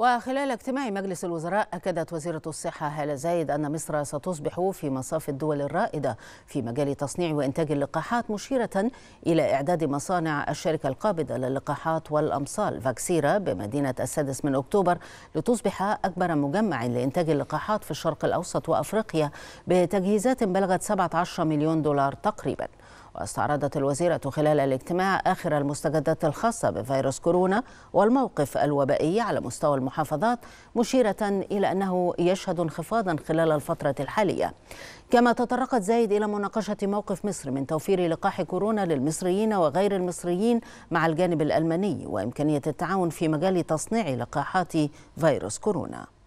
وخلال اجتماع مجلس الوزراء أكدت وزيرة الصحة هالة زايد أن مصر ستصبح في مصاف الدول الرائدة في مجال تصنيع وإنتاج اللقاحات مشيرة إلى إعداد مصانع الشركة القابضة للقاحات والأمصال فاكسيرا بمدينة السادس من أكتوبر لتصبح أكبر مجمع لإنتاج اللقاحات في الشرق الأوسط وأفريقيا بتجهيزات بلغت 17 مليون دولار تقريباً واستعرضت الوزيرة خلال الاجتماع آخر المستجدات الخاصة بفيروس كورونا والموقف الوبائي على مستوى المحافظات مشيرة إلى أنه يشهد انخفاضا خلال الفترة الحالية كما تطرقت زايد إلى مناقشة موقف مصر من توفير لقاح كورونا للمصريين وغير المصريين مع الجانب الألماني وإمكانية التعاون في مجال تصنيع لقاحات فيروس كورونا